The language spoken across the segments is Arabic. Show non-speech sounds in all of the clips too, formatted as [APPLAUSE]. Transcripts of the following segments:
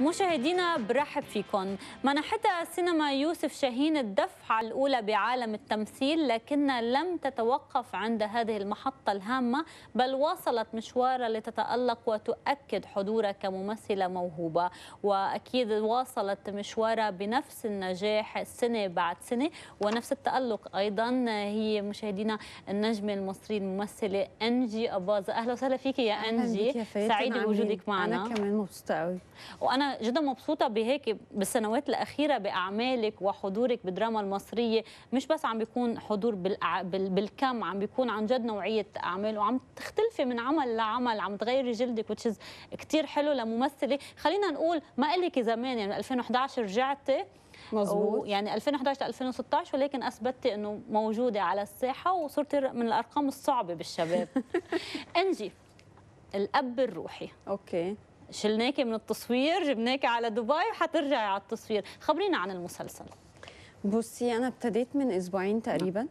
مشاهدينا برحب فيكم منحتها سينما يوسف شاهين الدفعة الأولى بعالم التمثيل لكنها لم تتوقف عند هذه المحطة الهامة بل واصلت مشوارها لتتألق وتؤكد حضورها كممثلة موهوبة وأكيد واصلت مشوارها بنفس النجاح سنة بعد سنة ونفس التألق أيضا هي مشاهدينا النجمة المصرية الممثلة أنجي أباظة أهلا وسهلا فيك يا أنجي سعيدة بوجودك معنا أنا كمان مبسوطة قوي وأنا جدا مبسوطه بهيك بالسنوات الاخيره باعمالك وحضورك بالدراما المصريه مش بس عم بيكون حضور بالكم عم بيكون عن جد نوعيه اعمال وعم تختلفي من عمل لعمل عم تغيري جلدك وتشيز كثير حلو لممثله خلينا نقول ما لك زمان يعني 2011 رجعتي مظبوط يعني 2011 ل 2016 ولكن اثبتي انه موجوده على الساحه وصرت من الارقام الصعبه بالشباب [LAUGHS] انجي الاب الروحي اوكي شلناك من التصوير جبناك على دبي وحترجعي على التصوير خبرينا عن المسلسل بصي انا ابتديت من اسبوعين تقريبا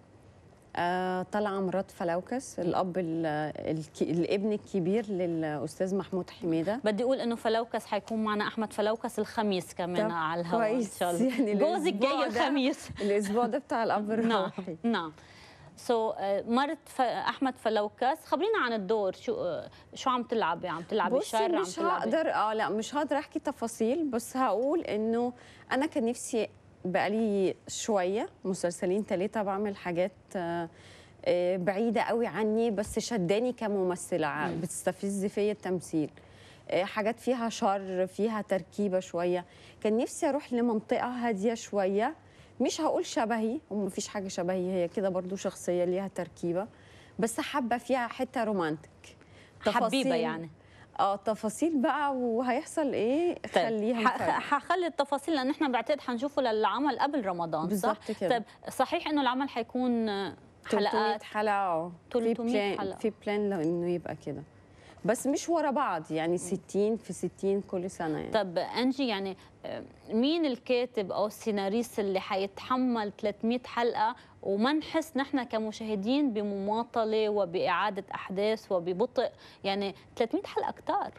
آه طالعه مرات فلوكس الاب الابن الكبير للاستاذ محمود حميده بدي اقول انه فلوكس حيكون معنا احمد فلوكس الخميس كمان على الهواء ان شاء الله يعني جوزك جاي الخميس الاسبوع ده بتاع الاب نعم، الروحي نعم نعم سو so, uh, مرت ف... احمد فلوكاس خبرينا عن الدور شو آه، شو عم تلعبي عم تلعبي شر عم مش هقدر اه لا مش هقدر احكي تفاصيل بس هقول انه انا كان نفسي بقالي شويه مسلسلين ثلاثه بعمل حاجات آه، آه، بعيده قوي عني بس شداني كممثله بتستفز فيا التمثيل حاجات فيها شر فيها تركيبه شويه كان نفسي اروح لمنطقه هاديه شويه مش هقول شبهي ومفيش حاجه شبهي هي كده برضو شخصيه ليها تركيبه بس حابه فيها حته رومانتك حبيبه يعني اه تفاصيل بقى وهيحصل ايه طيب، خليها هخلي التفاصيل لان احنا بعتقد هنشوفه للعمل قبل رمضان بالظبط كده طب صحيح انه العمل هيكون حلقات حلقه 300 آه. حلقه في بلان لانه يبقى كده بس مش ورا بعض يعني 60 في 60 كل سنه يعني. طب انجي يعني مين الكاتب او السيناريست اللي حيتحمل 300 حلقه وما نحس نحن كمشاهدين بمماطله وباعاده احداث وببطء يعني 300 حلقه كتار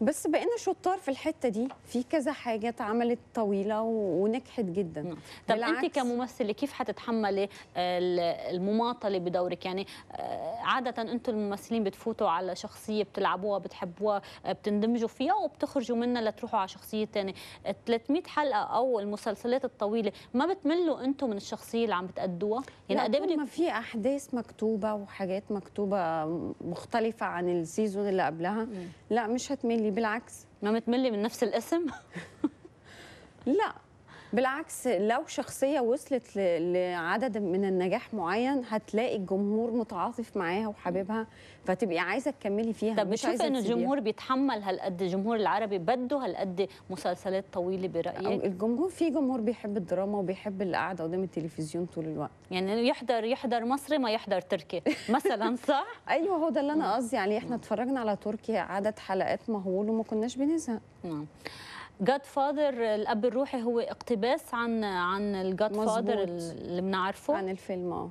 بس بقينا شطار في الحته دي في كذا حاجه اتعملت طويله ونجحت جدا طب بالعكس. انت كممثله كيف هتتحملي المماطله بدورك يعني آه، عاده انتم الممثلين بتفوتوا على شخصيه بتلعبوها بتحبوها آه، بتندمجوا فيها وبتخرجوا منها لتروحوا على شخصيه ثانيه 300 آه، حلقه او المسلسلات الطويله ما بتملوا انتم من الشخصيه اللي عم بتأدوها يعني قد ايه ما في احداث مكتوبه وحاجات مكتوبه مختلفه عن السيزون اللي قبلها م. لا مش هتملي بالعكس ما متملي من نفس الاسم؟ لا بالعكس لو شخصيه وصلت لعدد من النجاح معين هتلاقي الجمهور متعاطف معاها وحاببها فتبقي عايزه تكملي فيها طب بتشوفي ان الجمهور بيتحمل هالقد الجمهور العربي بده هالقد مسلسلات طويله برايك الجمهور في جمهور بيحب الدراما وبيحب القعده قدام التلفزيون طول الوقت يعني يحضر يحضر مصري ما يحضر تركي [LAUGHS] مثلا صح ايوه هو ده اللي انا نعم. قصدي عليه احنا نعم. اتفرجنا على تركي عدد حلقات مهول وما كناش بنزهق نعم جاد فادر الاب الروحي هو اقتباس عن عن الجاد فادر اللي بنعرفه عن الفيلم اه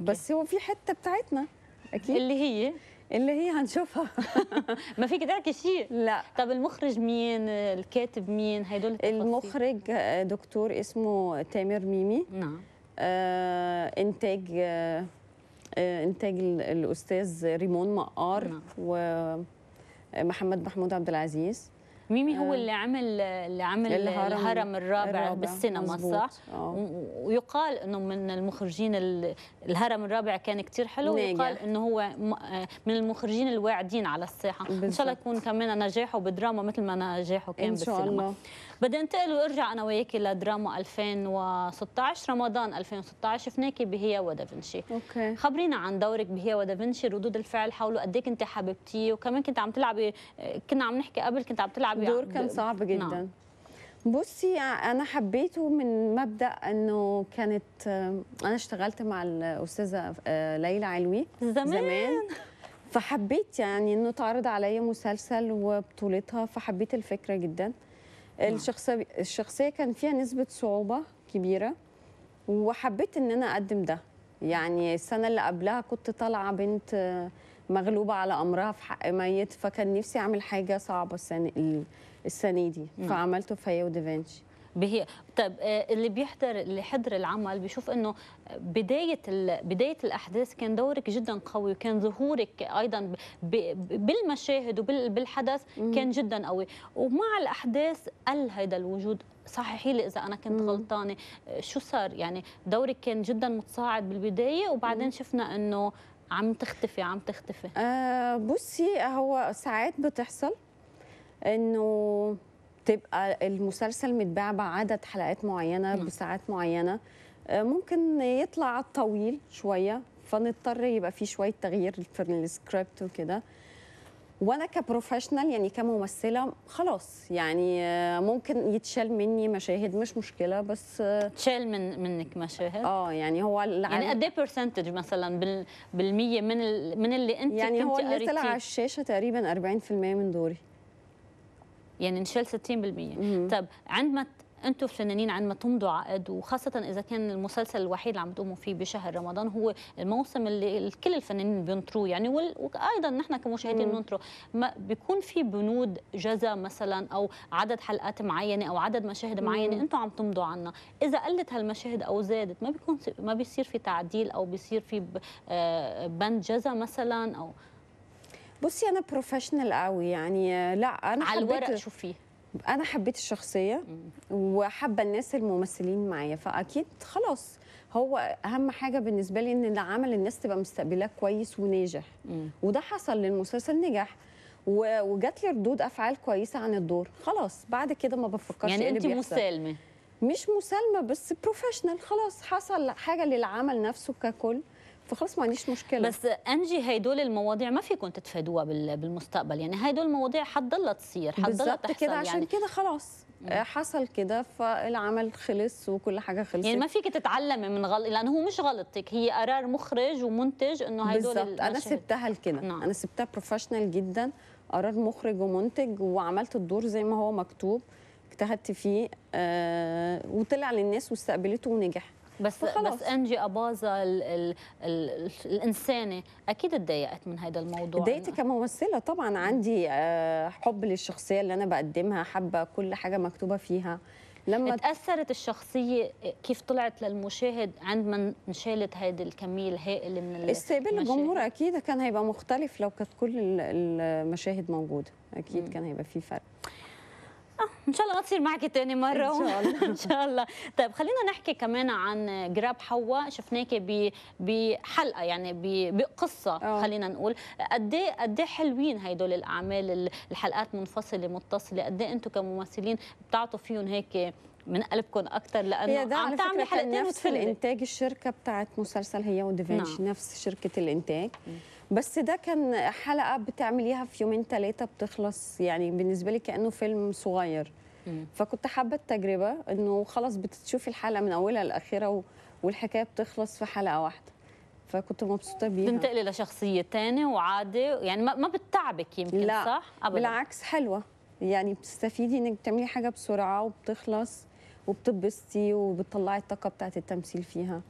بس هو في حته بتاعتنا اكيد اللي هي اللي هي هنشوفها [LAUGHS] ما فيك تحكي شيء لا طب المخرج مين الكاتب مين هدول المخرج آه، دكتور اسمه تامر ميمي نعم آه انتاج آه, آه، انتاج الاستاذ ريمون مقار نعم. ومحمد آه، محمود عبد العزيز ميمي هو آه. اللي عمل اللي عمل الهرم, الهرم الرابع, الرابع بالسينما صح؟ آه. ويقال انه من المخرجين الهرم الرابع كان كثير حلو ناجح. ويقال انه هو آه، من المخرجين الواعدين على الساحه ان شاء الله يكون كمان نجاحه بدراما مثل ما نجاحه كان بالسينما ان شاء الله بدي انتقل وارجع انا وياك لدراما 2016 رمضان 2016 شفناكي بهي ودافنشي اوكي خبرينا عن دورك بهي ودافنشي ردود الفعل حوله قد ايه كنت حبيبتيه وكمان كنت عم تلعبي كنا عم نحكي قبل كنت عم تلعبي دور كان صعب نعم. جدا نعم. بصي انا حبيته من مبدا انه كانت انا اشتغلت مع الاستاذه آه، ليلى علوي زمان, زمان فحبيت يعني انه تعرض عليا مسلسل وبطولتها فحبيت الفكره جدا نعم. الشخصيه الشخصيه كان فيها نسبه صعوبه كبيره وحبيت ان انا اقدم ده يعني السنه اللي قبلها كنت طالعه بنت مغلوبه على امرها في حق ميت فكان نفسي اعمل حاجه صعبه السنه السنه دي فعملته في هيا بهي طيب آه، اللي بيحضر اللي حضر العمل بيشوف انه بدايه ال... بدايه الاحداث كان دورك جدا قوي وكان ظهورك ايضا ب... بالمشاهد وبالحدث وبال... كان جدا قوي ومع الاحداث قل هذا الوجود صححي لي اذا انا كنت غلطانه آه، شو صار يعني دورك كان جدا متصاعد بالبدايه وبعدين شفنا انه عم تختفي عم تختفي أه بصي هو ساعات بتحصل انه تبقى المسلسل متباع بعدد حلقات معينه نعم. بساعات معينه آه، ممكن يطلع طويل شويه فنضطر يبقى في شويه تغيير في السكريبت وكده وانا كبروفيشنال يعني كممثله خلاص يعني آه، ممكن يتشال مني مشاهد مش مشكله بس آه، تشال من منك مشاهد اه يعني هو يعني قد ايه برسنتج مثلا بالمية من من اللي انت يعني هو اللي طلع على الشاشه تقريبا 40% من دوري يعني نشيل 60% مم. طب عندما انتم الفنانين عندما تمضوا عقد وخاصه اذا كان المسلسل الوحيد اللي عم تقوموا فيه بشهر رمضان هو الموسم اللي كل الفنانين بينطروه يعني وايضا نحن كمشاهدين بننطره بيكون في بنود جزا مثلا او عدد حلقات معينه او عدد مشاهد معينه انتم عم تمضوا عنها اذا قلت هالمشاهد او زادت ما بيكون ما بيصير في تعديل او بيصير في آه، بند جزا مثلا او بصي انا بروفيشنال قوي يعني لا انا على الورق شوفي انا حبيت الشخصيه وحابه الناس الممثلين معايا فاكيد خلاص هو اهم حاجه بالنسبه لي ان العمل الناس تبقى مستقبلاه كويس وناجح وده حصل للمسلسل نجح وجات لي ردود افعال كويسه عن الدور خلاص بعد كده ما بفكرش يعني إيه انت مسالمه مش مسالمه بس بروفيشنال خلاص حصل حاجه للعمل نفسه ككل فخلاص ما عنديش مشكله بس انجي هيدول المواضيع ما فيكم تتفادوها بالمستقبل يعني هيدول المواضيع حتضلها تصير حتضلها تحصل كده يعني. عشان يعني. كده خلاص آه، حصل كده فالعمل خلص وكل حاجه خلصت يعني ما فيك تتعلمي من غلط لانه هو مش غلطك هي قرار مخرج ومنتج انه هدول بالظبط انا سبتها لكده نعم. انا سبتها بروفيشنال جدا قرار مخرج ومنتج وعملت الدور زي ما هو مكتوب اجتهدت فيه آه وطلع للناس واستقبلته ونجح بس بس انجي اباظه الانسانه اكيد اتضايقت من هذا الموضوع اتضايقت كممثله طبعا عندي آه، حب للشخصيه اللي انا بقدمها حابه كل حاجه مكتوبه فيها لما تاثرت الشخصيه كيف طلعت للمشاهد عندما انشالت هذه الكميه الهائله من استقبال الجمهور اكيد كان هيبقى مختلف لو كانت كل المشاهد موجوده اكيد م. كان هيبقى في فرق ان شاء الله ما تصير معك تاني مره ان شاء الله [LAUGHS] ان شاء الله طيب خلينا نحكي كمان عن جراب حواء شفناكي بحلقه يعني بقصه آه. خلينا نقول قد ايه قد ايه حلوين هدول الاعمال الحلقات منفصله متصله قد ايه انتم كممثلين بتعطوا فيهم هيك من قلبكم اكثر لانه عم تعمل حلقتين نفس الانتاج الشركه بتاعت مسلسل هي ودافنشي نعم. نفس شركه الانتاج م. بس ده كان حلقه بتعمليها في يومين ثلاثه بتخلص يعني بالنسبه لي كانه فيلم صغير فكنت حابه التجربه انه خلاص بتشوفي الحلقه من اولها لاخرها والحكايه بتخلص في حلقه واحده فكنت مبسوطه بيها بتنتقلي لشخصيه ثانيه وعاده يعني ما بتتعبك يمكن لا صح؟ لا بالعكس حلوه يعني بتستفيدي انك بتعملي حاجه بسرعه وبتخلص وبتبسطي وبتطلعي الطاقه بتاعت التمثيل فيها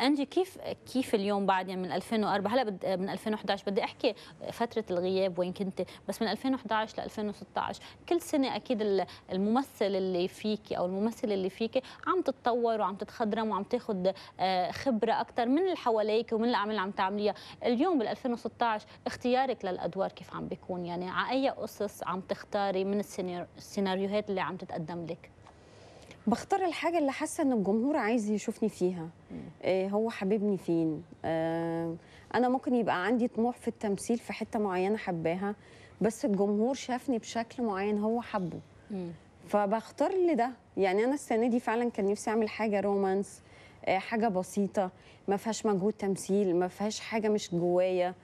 انجي كيف كيف اليوم بعد يعني من 2004 هلا من 2011 بدي احكي فتره الغياب وين كنت بس من 2011 ل 2016 كل سنه اكيد الممثل اللي فيكي او الممثله اللي فيكي عم تتطور وعم تتخضرم وعم تاخذ آه، خبره اكثر من اللي حواليك ومن الاعمال اللي عم تعمليها اليوم بال 2016 اختيارك للادوار كيف عم بيكون يعني على اي اسس عم تختاري من السيناريوهات اللي عم تتقدم لك بختار الحاجه اللي حاسه ان الجمهور عايز يشوفني فيها إيه هو حبيبني فين آه انا ممكن يبقى عندي طموح في التمثيل في حته معينه حباها بس الجمهور شافني بشكل معين هو حبه فبختار اللي ده يعني انا السنه دي فعلا كان نفسي اعمل حاجه رومانس آه حاجه بسيطه ما فيهاش مجهود تمثيل ما فيهاش حاجه مش جوايا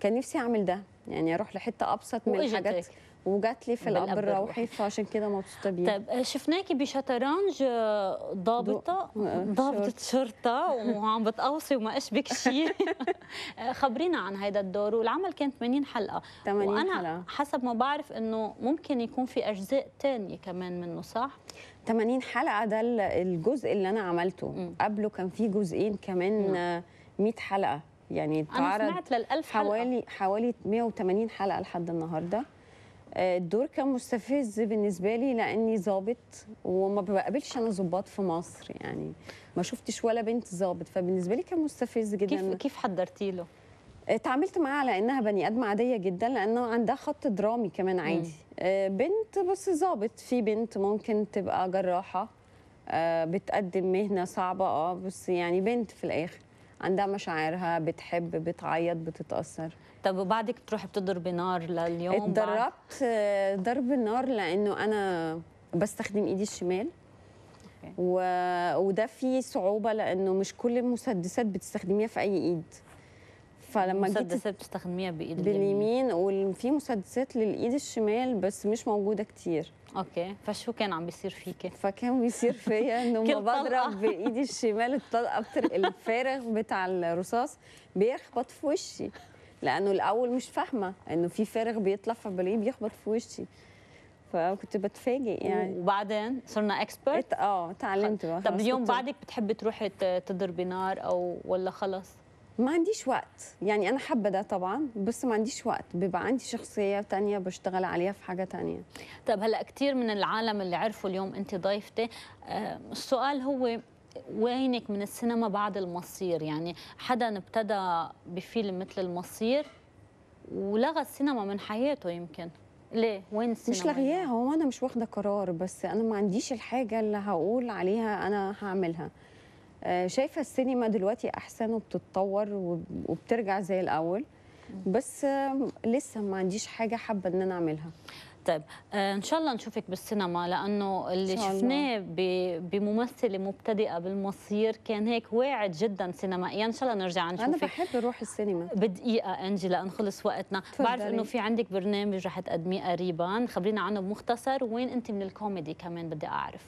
كان نفسي اعمل ده يعني اروح لحته ابسط من الحاجات وجات لي في الاب الروحي فعشان كده مبسوطه بيه طب آه، شفناكي بشطرنج آه، ضابطه آه، ضابطه شرطه وعم بتقوصي وما اشبك شيء [LAUGHS] خبرينا عن هذا الدور والعمل كان 80 حلقه 80 وانا حلقة. حسب ما بعرف انه ممكن يكون في اجزاء ثانيه كمان منه صح 80 حلقه ده الجزء اللي انا عملته م. قبله كان في جزئين كمان م. 100 حلقه يعني اتعرض انا سمعت لل1000 حلقه حوالي حوالي 180 حلقه لحد النهارده آه، الدور كان مستفز بالنسبه لي لاني ظابط وما بقابلش انا ظباط في مصر يعني ما شفتش ولا بنت ظابط فبالنسبه لي كان مستفز جدا كيف كيف حضرتي له؟ آه، اتعاملت معاها على انها بني ادم عاديه جدا لانه عندها خط درامي كمان عادي آه، بنت بس ظابط في بنت ممكن تبقى جراحه بتقدم مهنه صعبه اه بس يعني بنت في الاخر عندها مشاعرها بتحب بتعيط بتتاثر طب وبعدك بتروحي بتضربي نار لليوم اتدربت آه، ضرب النار لانه انا بستخدم ايدي الشمال و... وده فيه صعوبه لانه مش كل المسدسات بتستخدميها في اي ايد فلما جيت مسدسات بتستخدميها بايد باليمين وفي مسدسات للايد الشمال بس مش موجوده كتير اوكي فشو كان عم بيصير فيكي؟ فكان بيصير فيا انه [LAUGHS] ما بضرب بايدي الشمال الطلقه بتر... الفارغ بتاع الرصاص بيخبط في وشي لانه الاول مش فاهمه انه في فارغ بيطلع فبلاقيه بيخبط في وشي فكنت بتفاجئ يعني وبعدين صرنا اكسبرت اه اتعلمت بقى طب اليوم بعدك بتحبي تروحي تضربي نار او ولا خلص ما عنديش وقت يعني انا حابه ده طبعا بس ما عنديش وقت بيبقى عندي شخصيه ثانيه بشتغل عليها في حاجه ثانيه طب هلا كثير من العالم اللي عرفوا اليوم انت ضيفتي آه، السؤال هو وينك من السينما بعد المصير يعني حدا ابتدى بفيلم مثل المصير ولغى السينما من حياته يمكن ليه وين السينما مش يعني؟ لغياها هو انا مش واخده قرار بس انا ما عنديش الحاجه اللي هقول عليها انا هعملها آه، شايفه السينما دلوقتي احسن وبتتطور وبترجع زي الاول بس آه، لسه ما عنديش حاجه حابه ان انا اعملها طيب آه ان شاء الله نشوفك بالسينما لانه اللي شفناه بممثله مبتدئه بالمصير كان هيك واعد جدا سينمائيا ان شاء الله نرجع نشوفك انا بحب اروح السينما بدقيقه انجي لنخلص وقتنا تفضلي. بعرف انه في عندك برنامج رح تقدميه قريبا خبرينا عنه بمختصر وين انت من الكوميدي كمان بدي اعرف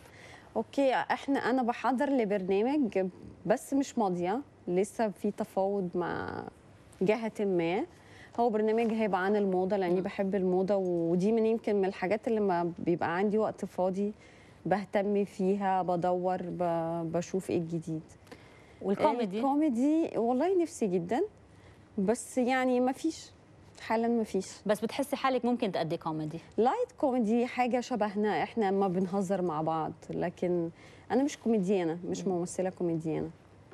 اوكي احنا انا بحضر لبرنامج بس مش ماضيه لسه في تفاوض مع جهه ما هو برنامج هيبقى عن الموضه لاني بحب الموضه ودي من يمكن من الحاجات اللي ما بيبقى عندي وقت فاضي بهتم فيها بدور بشوف ايه الجديد والكوميدي الكوميدي والله نفسي جدا بس يعني ما فيش حالا ما فيش بس بتحسي حالك ممكن تأدي كوميدي لايت كوميدي حاجه شبهنا احنا ما بنهزر مع بعض لكن انا مش كوميديانه مش ممثله كوميديانه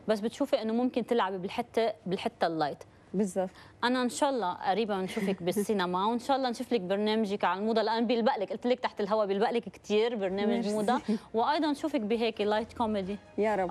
بس بتشوفي انه ممكن تلعبي بالحته بالحته اللايت بالظبط انا ان شاء الله قريبا نشوفك [LAUGHS] بالسينما وان شاء الله نشوف لك برنامجك على الموضه لان بيلبق لك قلت لك تحت الهواء بيلبق لك كثير برنامج موضه [LAUGHS] وايضا نشوفك بهيك لايت كوميدي يا رب